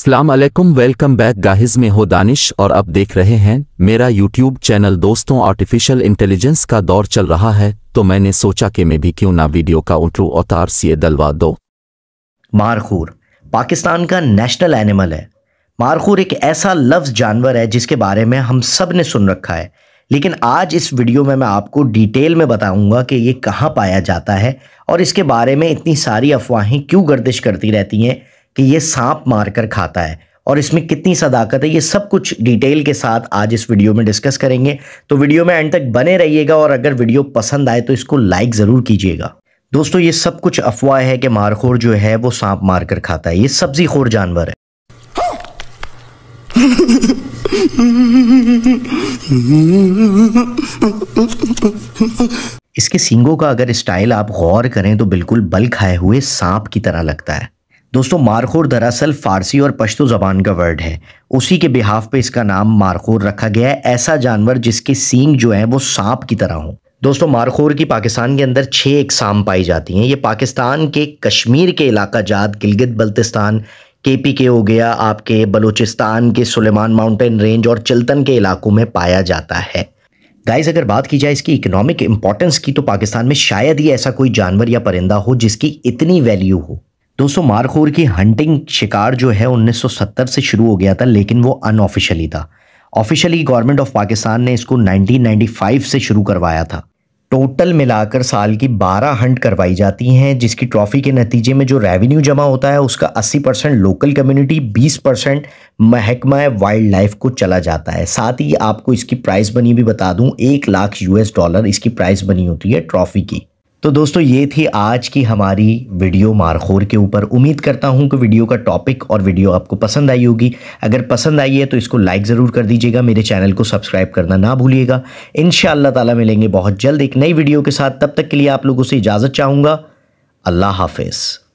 सलाम अलैकुम welcome back गाहिज में हो दानिश और अब देख रहे हैं मेरा यूट्यूब चैनल दोस्तों आर्टिफिशियल इंटेलिजेंस का दौर चल रहा है तो मैंने सोचा कि मैं भी क्यों ना वीडियो का उठू अतार सिए दलवा दो मारखूर पाकिस्तान का नेशनल एनिमल है मारखूर एक ऐसा लफ्ज जानवर है जिसके बारे में हम सब ने सुन रखा है लेकिन आज इस वीडियो में मैं आपको डिटेल में बताऊंगा कि ये कहाँ पाया जाता है और इसके बारे में इतनी सारी अफवाहें क्यों गर्दिश करती रहती हैं कि ये सांप मारकर खाता है और इसमें कितनी सदाकत है ये सब कुछ डिटेल के साथ आज इस वीडियो में डिस्कस करेंगे तो वीडियो में एंड तक बने रहिएगा और अगर वीडियो पसंद आए तो इसको लाइक ज़रूर कीजिएगा दोस्तों ये सब कुछ अफवाह है कि मारखोर जो है वो सांप मारकर खाता है ये सब्जी खोर जानवर है इसके सींगों का अगर स्टाइल आप गौर करें तो बिल्कुल बल खाए हुए सांप की तरह लगता है दोस्तों मारखोर दरअसल फारसी और पश्तो ज़बान का वर्ड है उसी के बिहाफ पे इसका नाम मारखोर रखा गया है ऐसा जानवर जिसके सींग जो है वो सांप की तरह हो दोस्तों मारखोर की पाकिस्तान के अंदर छः सांप पाई जाती हैं ये पाकिस्तान के कश्मीर के इलाका जात गिलगित बल्तिस्तान के पी के हो गया आपके बलूचिस्तान के सुलेमान माउंटेन रेंज और चिल्तन के इलाकों में पाया जाता है गाइस अगर बात की जाए इसकी इकोनॉमिक इंपॉर्टेंस की तो पाकिस्तान में शायद ही ऐसा कोई जानवर या परिंदा हो जिसकी इतनी वैल्यू हो दोस्तों मारखोर की हंटिंग शिकार जो है 1970 से शुरू हो गया था लेकिन वो अनऑफिशियली था ऑफिशियली गवर्नमेंट ऑफ पाकिस्तान ने इसको 1995 से शुरू करवाया था टोटल मिलाकर साल की 12 हंट करवाई जाती हैं जिसकी ट्रॉफ़ी के नतीजे में जो रेवेन्यू जमा होता है उसका 80 परसेंट लोकल कम्युनिटी 20 परसेंट महकमा वाइल्ड लाइफ को चला जाता है साथ ही आपको इसकी प्राइस बनी भी बता दूं एक लाख यूएस डॉलर इसकी प्राइस बनी होती है ट्रॉफ़ी की तो दोस्तों ये थी आज की हमारी वीडियो मारखोर के ऊपर उम्मीद करता हूँ कि वीडियो का टॉपिक और वीडियो आपको पसंद आई होगी अगर पसंद आई है तो इसको लाइक ज़रूर कर दीजिएगा मेरे चैनल को सब्सक्राइब करना ना भूलिएगा इन ताला मिलेंगे बहुत जल्द एक नई वीडियो के साथ तब तक के लिए आप लोगों से इजाज़त चाहूँगा अल्लाह हाफिज़